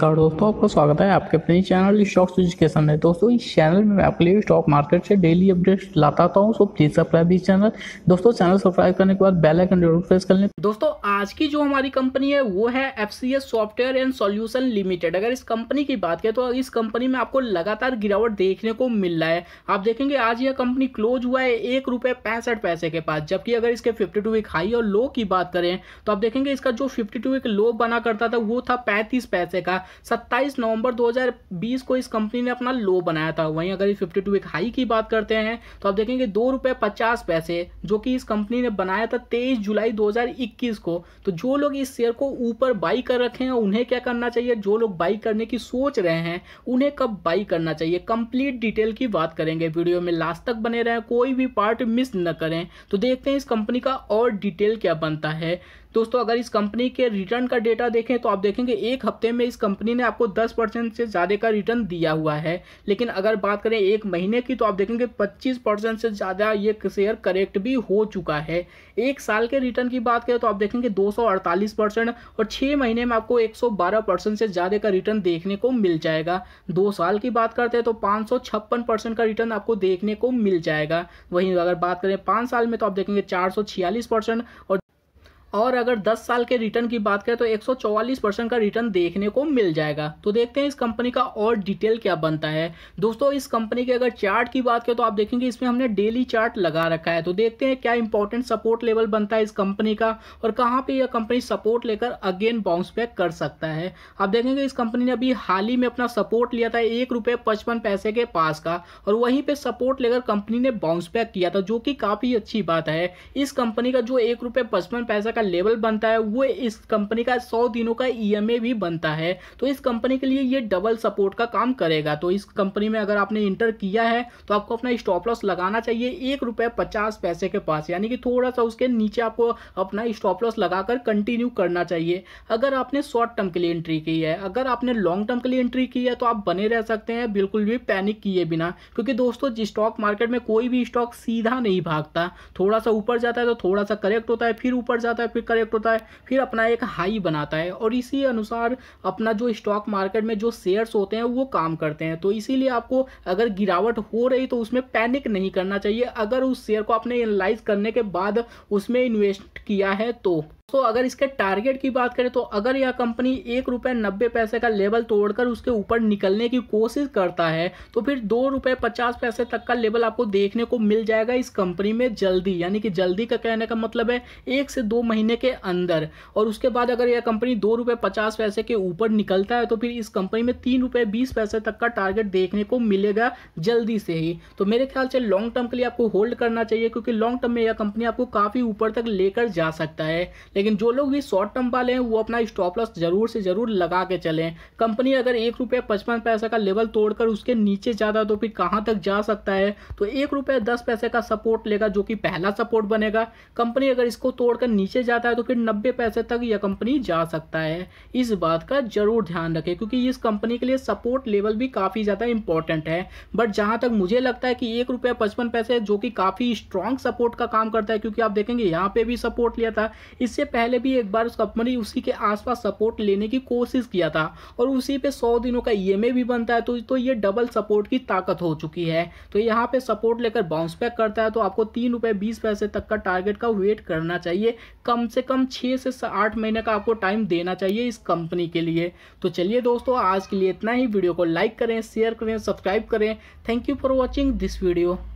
नमस्कार दोस्तों आपका स्वागत है आपके अपने चैनल स्टॉक्स एजुकेशन में दोस्तों इस चैनल में मैं आपके लिए स्टॉक मार्केट से डेली अपडेट्स लाता हूँ सो प्लीज सब्सक्राइब इस चैनल दोस्तों चैनल सब्सक्राइब करने के बाद बेल आइकन जरूर प्रेस कर लें दोस्तों आज की जो हमारी कंपनी है वो है F software and solution limited अगर इस कंपनी की बात करें तो इस कंपनी में आपको लगातार गिरावट देखने को मिल रहा है आप देखेंगे आज यह कंपनी क्लोज हुआ है एक रुपये पैंसठ पैसे के पास जबकि अगर इसके फिफ्टी टू वीक हाई और लो की बात करें तो आप देखेंगे इसका जो फिफ्टी टू वीक लो बना करता था वो था पैंतीस पैसे का सत्ताईस नवंबर 2020 को इस कंपनी ने अपना लो बनाया था वहीं अगर फिफ्टी टू एक हाई की बात करते हैं तो आप देखेंगे दो रुपये पचास पैसे जो कि इस कंपनी ने बनाया था तेईस जुलाई 2021 को तो जो लोग इस शेयर को ऊपर बाई कर रखे हैं उन्हें क्या करना चाहिए जो लोग बाई करने की सोच रहे हैं उन्हें कब बाई करना चाहिए कंप्लीट डिटेल की बात करेंगे वीडियो में लास्ट तक बने रहें कोई भी पार्ट मिस न करें तो देखते हैं इस कंपनी का और डिटेल क्या बनता है दोस्तों अगर इस कंपनी के रिटर्न का डेटा देखें तो आप देखेंगे एक हफ्ते में इस कंपनी ने आपको दस परसेंट से ज़्यादा का रिटर्न दिया हुआ है लेकिन अगर बात करें एक महीने की तो आप देखेंगे पच्चीस परसेंट से ज़्यादा ये शेयर करेक्ट भी हो चुका है एक साल के रिटर्न की बात करें तो आप देखेंगे दो परसेंट और छः महीने में आपको एक परसेंट से ज़्यादा का रिटर्न देखने को मिल जाएगा दो साल की बात करते हैं तो पाँच परसेंट का रिटर्न आपको देखने को मिल जाएगा वहीं अगर बात करें पाँच साल में तो आप देखेंगे चार परसेंट और और अगर 10 साल के रिटर्न की बात करें तो 144 परसेंट का रिटर्न देखने को मिल जाएगा तो देखते हैं इस कंपनी का और डिटेल क्या बनता है दोस्तों इस कंपनी के अगर चार्ट की बात करें तो आप देखेंगे इसमें हमने डेली चार्ट लगा रखा है तो देखते हैं क्या इंपॉर्टेंट सपोर्ट लेवल बनता है इस कंपनी का और कहाँ पर यह कंपनी सपोर्ट लेकर अगेन बाउंस बैक कर सकता है आप देखेंगे इस कंपनी ने अभी हाल ही में अपना सपोर्ट लिया था एक रुपये पचपन पैसे के पास का और वहीं पर सपोर्ट लेकर कंपनी ने बाउंस बैक किया था जो कि काफ़ी अच्छी बात है इस कंपनी का जो एक रुपये पचपन पैसा का का लेवल बनता है वो इस कंपनी का सौ दिनों का ई e भी बनता है तो इस कंपनी के लिए ये डबल सपोर्ट का काम करेगा तो इस कंपनी में अगर आपने इंटर किया है तो आपको अपना स्टॉप लॉस लगाना चाहिए एक रुपये पचास पैसे के पास यानी कि थोड़ा सा उसके नीचे आपको अपना स्टॉप लॉस लगाकर कंटिन्यू करना चाहिए अगर आपने शॉर्ट टर्म के लिए एंट्री की है अगर आपने लॉन्ग टर्म के लिए एंट्री की है तो आप बने रह सकते हैं बिल्कुल भी पैनिक किए बिना क्योंकि दोस्तों स्टॉक मार्केट में कोई भी स्टॉक सीधा नहीं भागता थोड़ा सा ऊपर जाता है तो थोड़ा सा करेक्ट होता है फिर ऊपर जाता है फिर करेक्ट होता है फिर अपना एक हाई बनाता है और इसी अनुसार अपना जो स्टॉक मार्केट में जो शेयर्स होते हैं वो काम करते हैं तो इसीलिए आपको अगर गिरावट हो रही तो उसमें पैनिक नहीं करना चाहिए अगर उस शेयर को आपने एनालाइज करने के बाद उसमें इन्वेस्ट किया है तो तो अगर इसके टारगेट की बात करें तो अगर यह कंपनी एक रुपये नब्बे पैसे का लेवल तोड़कर उसके ऊपर निकलने की कोशिश करता है तो फिर दो रुपये पचास पैसे तक का लेवल आपको देखने को मिल जाएगा इस कंपनी में जल्दी यानी कि जल्दी का कहने का मतलब है एक से दो महीने के अंदर और उसके बाद अगर यह कंपनी दो रुपये पचास पैसे के ऊपर निकलता है तो फिर इस कंपनी में तीन रुपये बीस पैसे तक का टारगेट देखने को मिलेगा जल्दी से ही तो मेरे ख्याल से लॉन्ग टर्म के लिए आपको होल्ड करना चाहिए क्योंकि लॉन्ग टर्म में यह कंपनी आपको काफ़ी ऊपर तक लेकर जा सकता है लेकिन जो लोग भी शॉर्ट टर्म वाले हैं वो अपना स्टॉप लॉस जरूर से जरूर लगा के चलें कंपनी अगर एक रुपये पचपन पैसे का लेवल तोड़कर उसके नीचे जाता तो फिर कहाँ तक जा सकता है तो एक रुपये दस पैसे का सपोर्ट लेगा जो कि पहला सपोर्ट बनेगा कंपनी अगर इसको तोड़कर नीचे जाता है तो फिर नब्बे पैसे तक यह कंपनी जा सकता है इस बात का जरूर ध्यान रखें क्योंकि इस कंपनी के लिए सपोर्ट लेवल भी काफ़ी ज़्यादा इंपॉर्टेंट है बट जहाँ तक मुझे लगता है कि एक रुपया पचपन पैसे जो कि काफ़ी स्ट्रॉन्ग सपोर्ट का काम करता है क्योंकि आप देखेंगे यहाँ पे भी सपोर्ट लिया था इससे पहले भी एक बार उस कंपनी उसी के आसपास सपोर्ट लेने की कोशिश किया था और उसी पे सौ दिनों का ई e भी बनता है तो, तो ये डबल सपोर्ट की ताकत हो चुकी है तो यहाँ पे सपोर्ट लेकर बाउंस बैक करता है तो आपको तीन रुपये बीस पैसे तक का टारगेट का वेट करना चाहिए कम से कम छः से आठ महीने का आपको टाइम देना चाहिए इस कंपनी के लिए तो चलिए दोस्तों आज के लिए इतना ही वीडियो को लाइक करें शेयर करें सब्सक्राइब करें thank you for watching this video